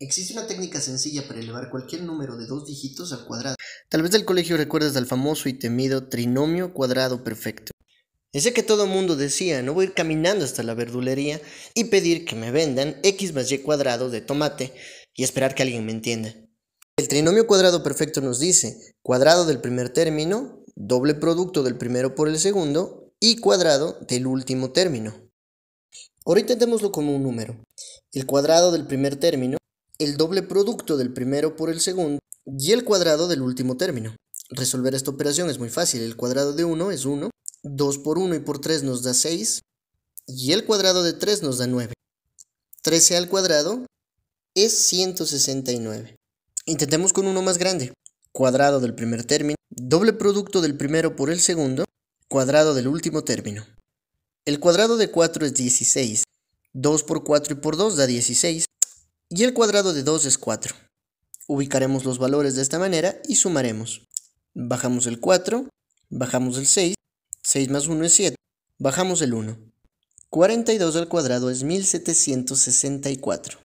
Existe una técnica sencilla para elevar cualquier número de dos dígitos al cuadrado. Tal vez del colegio recuerdas al famoso y temido trinomio cuadrado perfecto. Ese que todo mundo decía, no voy a ir caminando hasta la verdulería y pedir que me vendan x más y cuadrado de tomate y esperar que alguien me entienda. El trinomio cuadrado perfecto nos dice cuadrado del primer término, doble producto del primero por el segundo y cuadrado del último término. Ahora intentémoslo como un número. El cuadrado del primer término el doble producto del primero por el segundo y el cuadrado del último término. Resolver esta operación es muy fácil, el cuadrado de 1 es 1, 2 por 1 y por 3 nos da 6, y el cuadrado de 3 nos da 9. 13 al cuadrado es 169. Intentemos con uno más grande. Cuadrado del primer término, doble producto del primero por el segundo, cuadrado del último término. El cuadrado de 4 es 16. 2 por 4 y por 2 da 16 y el cuadrado de 2 es 4. Ubicaremos los valores de esta manera y sumaremos. Bajamos el 4, bajamos el 6, 6 más 1 es 7, bajamos el 1. 42 al cuadrado es 1764.